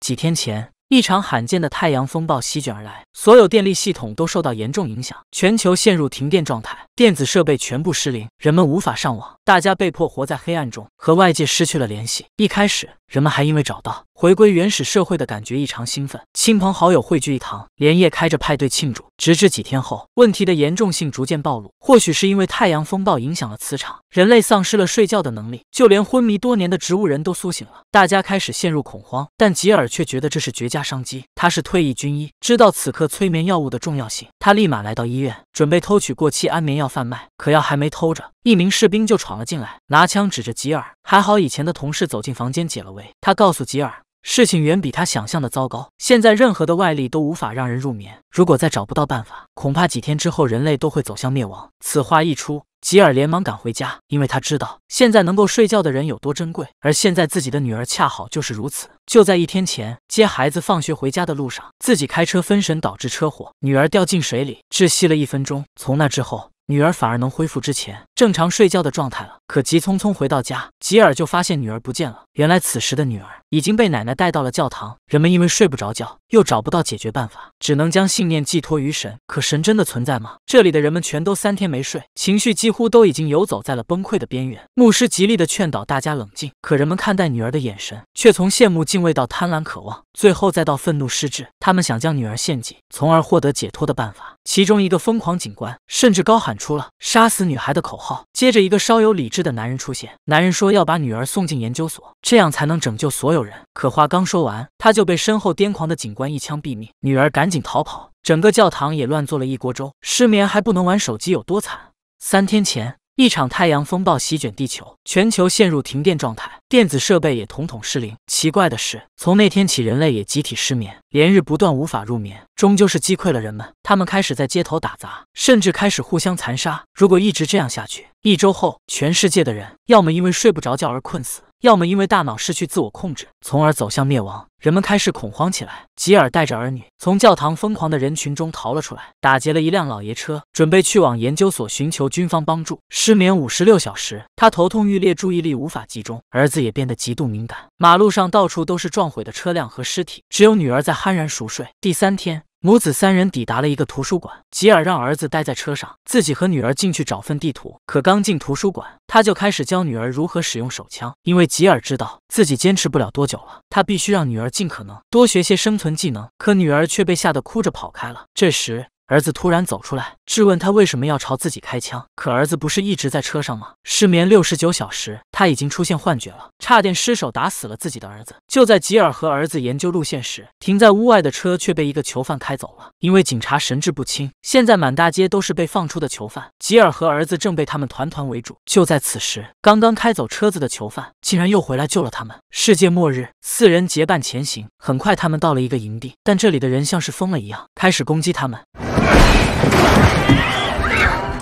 几天前，一场罕见的太阳风暴席卷而来，所有电力系统都受到严重影响，全球陷入停电状态。电子设备全部失灵，人们无法上网，大家被迫活在黑暗中，和外界失去了联系。一开始，人们还因为找到回归原始社会的感觉异常兴奋，亲朋好友汇聚一堂，连夜开着派对庆祝。直至几天后，问题的严重性逐渐暴露。或许是因为太阳风暴影响了磁场，人类丧失了睡觉的能力，就连昏迷多年的植物人都苏醒了。大家开始陷入恐慌，但吉尔却觉得这是绝佳商机。他是退役军医，知道此刻催眠药物的重要性，他立马来到医院，准备偷取过期安眠药。贩卖可药还没偷着，一名士兵就闯了进来，拿枪指着吉尔。还好以前的同事走进房间解了围。他告诉吉尔，事情远比他想象的糟糕。现在任何的外力都无法让人入眠，如果再找不到办法，恐怕几天之后人类都会走向灭亡。此话一出，吉尔连忙赶回家，因为他知道现在能够睡觉的人有多珍贵。而现在自己的女儿恰好就是如此。就在一天前，接孩子放学回家的路上，自己开车分神导致车祸，女儿掉进水里窒息了一分钟。从那之后。女儿反而能恢复之前正常睡觉的状态了。可急匆匆回到家，吉尔就发现女儿不见了。原来此时的女儿已经被奶奶带到了教堂。人们因为睡不着觉，又找不到解决办法，只能将信念寄托于神。可神真的存在吗？这里的人们全都三天没睡，情绪几乎都已经游走在了崩溃的边缘。牧师极力的劝导大家冷静，可人们看待女儿的眼神却从羡慕、敬畏到贪婪、渴望，最后再到愤怒、失智。他们想将女儿献祭，从而获得解脱的办法。其中一个疯狂警官甚至高喊出了杀死女孩的口号。接着，一个稍有理智的男人出现，男人说要把女儿送进研究所，这样才能拯救所有人。可话刚说完，他就被身后癫狂的警官一枪毙命。女儿赶紧逃跑，整个教堂也乱作了一锅粥。失眠还不能玩手机，有多惨？三天前。一场太阳风暴席卷地球，全球陷入停电状态，电子设备也统统失灵。奇怪的是，从那天起，人类也集体失眠，连日不断无法入眠，终究是击溃了人们。他们开始在街头打砸，甚至开始互相残杀。如果一直这样下去，一周后，全世界的人要么因为睡不着觉而困死。要么因为大脑失去自我控制，从而走向灭亡。人们开始恐慌起来。吉尔带着儿女从教堂疯狂的人群中逃了出来，打劫了一辆老爷车，准备去往研究所寻求军方帮助。失眠五十六小时，他头痛欲裂，注意力无法集中，儿子也变得极度敏感。马路上到处都是撞毁的车辆和尸体，只有女儿在酣然熟睡。第三天。母子三人抵达了一个图书馆，吉尔让儿子待在车上，自己和女儿进去找份地图。可刚进图书馆，他就开始教女儿如何使用手枪，因为吉尔知道自己坚持不了多久了，他必须让女儿尽可能多学些生存技能。可女儿却被吓得哭着跑开了。这时，儿子突然走出来，质问他为什么要朝自己开枪。可儿子不是一直在车上吗？失眠六十九小时，他已经出现幻觉了，差点失手打死了自己的儿子。就在吉尔和儿子研究路线时，停在屋外的车却被一个囚犯开走了。因为警察神志不清，现在满大街都是被放出的囚犯。吉尔和儿子正被他们团团围住。就在此时，刚刚开走车子的囚犯竟然又回来救了他们。世界末日，四人结伴前行。很快，他们到了一个营地，但这里的人像是疯了一样，开始攻击他们。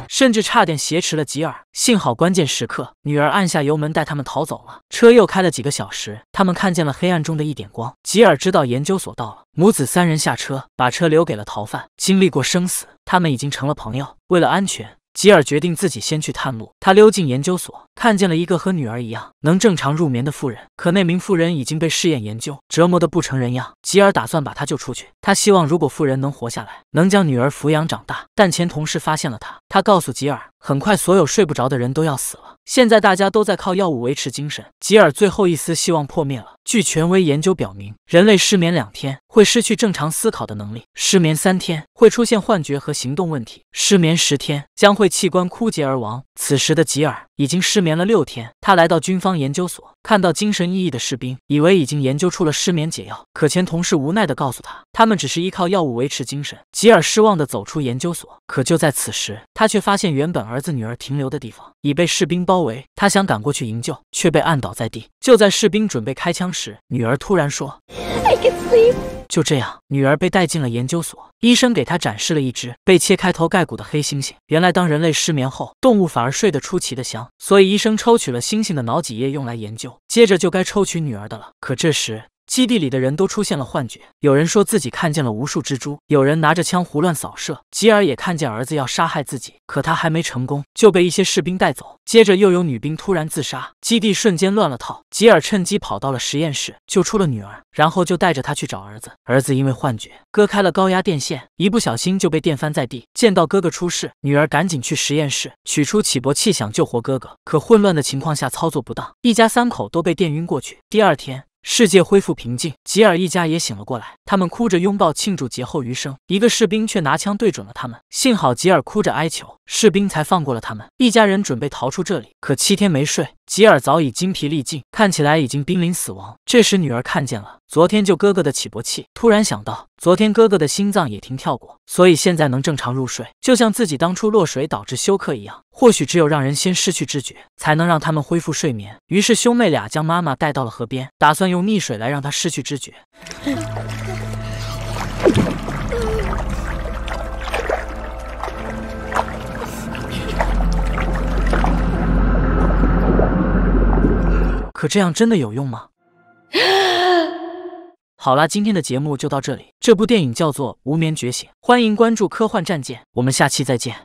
甚至差点挟持了吉尔，幸好关键时刻，女儿按下油门带他们逃走了。车又开了几个小时，他们看见了黑暗中的一点光。吉尔知道研究所到了，母子三人下车，把车留给了逃犯。经历过生死，他们已经成了朋友。为了安全，吉尔决定自己先去探路。他溜进研究所。看见了一个和女儿一样能正常入眠的妇人，可那名妇人已经被试验研究折磨得不成人样。吉尔打算把她救出去，他希望如果妇人能活下来，能将女儿抚养长大。但前同事发现了他，他告诉吉尔，很快所有睡不着的人都要死了。现在大家都在靠药物维持精神，吉尔最后一丝希望破灭了。据权威研究表明，人类失眠两天会失去正常思考的能力，失眠三天会出现幻觉和行动问题，失眠十天将会器官枯竭而亡。此时的吉尔。已经失眠了六天，他来到军方研究所，看到精神奕奕的士兵，以为已经研究出了失眠解药。可前同事无奈的告诉他，他们只是依靠药物维持精神。吉尔失望的走出研究所，可就在此时，他却发现原本儿子女儿停留的地方已被士兵包围。他想赶过去营救，却被按倒在地。就在士兵准备开枪时，女儿突然说。就这样，女儿被带进了研究所。医生给她展示了一只被切开头盖骨的黑猩猩。原来，当人类失眠后，动物反而睡得出奇的香。所以，医生抽取了猩猩的脑脊液用来研究。接着就该抽取女儿的了。可这时，基地里的人都出现了幻觉，有人说自己看见了无数蜘蛛，有人拿着枪胡乱扫射。吉尔也看见儿子要杀害自己，可他还没成功就被一些士兵带走。接着又有女兵突然自杀，基地瞬间乱了套。吉尔趁机跑到了实验室，救出了女儿，然后就带着她去找儿子。儿子因为幻觉割开了高压电线，一不小心就被电翻在地。见到哥哥出事，女儿赶紧去实验室取出起搏器想救活哥哥，可混乱的情况下操作不当，一家三口都被电晕过去。第二天。世界恢复平静，吉尔一家也醒了过来。他们哭着拥抱庆祝劫后余生。一个士兵却拿枪对准了他们，幸好吉尔哭着哀求，士兵才放过了他们。一家人准备逃出这里，可七天没睡。吉尔早已精疲力尽，看起来已经濒临死亡。这时，女儿看见了昨天救哥哥的起搏器，突然想到，昨天哥哥的心脏也停跳过，所以现在能正常入睡，就像自己当初落水导致休克一样。或许只有让人先失去知觉，才能让他们恢复睡眠。于是，兄妹俩将妈妈带到了河边，打算用溺水来让她失去知觉。可这样真的有用吗？好啦，今天的节目就到这里。这部电影叫做《无眠觉醒》，欢迎关注科幻战舰，我们下期再见。